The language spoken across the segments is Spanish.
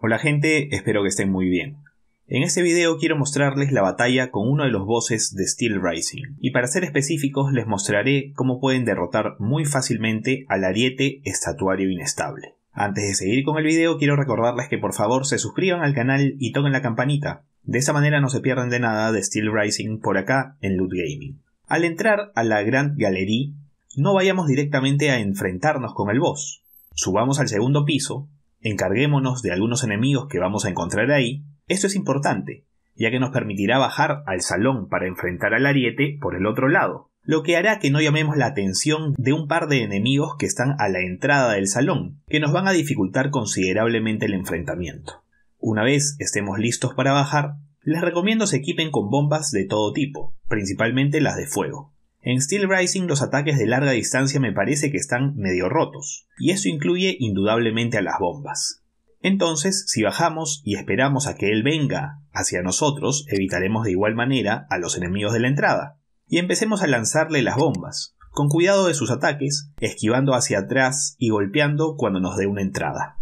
Hola gente, espero que estén muy bien. En este video quiero mostrarles la batalla con uno de los bosses de Steel Rising, y para ser específicos les mostraré cómo pueden derrotar muy fácilmente al ariete estatuario inestable. Antes de seguir con el video quiero recordarles que por favor se suscriban al canal y toquen la campanita, de esa manera no se pierden de nada de Steel Rising por acá en Loot Gaming. Al entrar a la Grand galería no vayamos directamente a enfrentarnos con el boss, subamos al segundo piso encarguémonos de algunos enemigos que vamos a encontrar ahí, esto es importante, ya que nos permitirá bajar al salón para enfrentar al ariete por el otro lado, lo que hará que no llamemos la atención de un par de enemigos que están a la entrada del salón, que nos van a dificultar considerablemente el enfrentamiento. Una vez estemos listos para bajar, les recomiendo se equipen con bombas de todo tipo, principalmente las de fuego. En Steel Rising los ataques de larga distancia me parece que están medio rotos, y eso incluye indudablemente a las bombas. Entonces, si bajamos y esperamos a que él venga hacia nosotros, evitaremos de igual manera a los enemigos de la entrada, y empecemos a lanzarle las bombas, con cuidado de sus ataques, esquivando hacia atrás y golpeando cuando nos dé una entrada.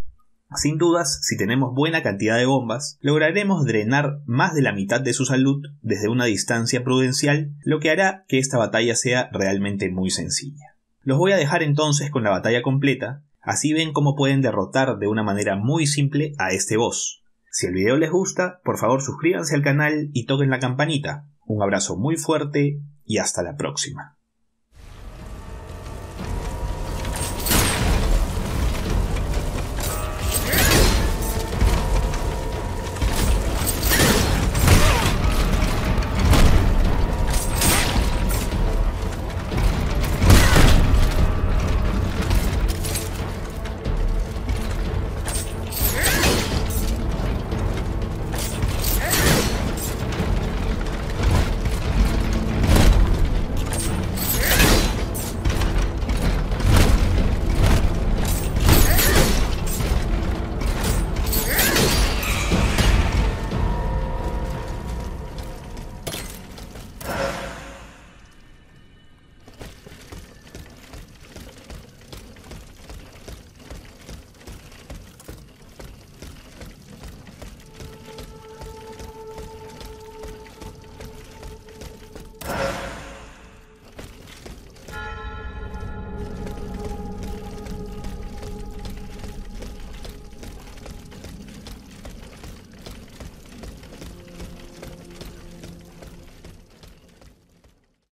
Sin dudas, si tenemos buena cantidad de bombas, lograremos drenar más de la mitad de su salud desde una distancia prudencial, lo que hará que esta batalla sea realmente muy sencilla. Los voy a dejar entonces con la batalla completa, así ven cómo pueden derrotar de una manera muy simple a este boss. Si el video les gusta, por favor suscríbanse al canal y toquen la campanita. Un abrazo muy fuerte y hasta la próxima.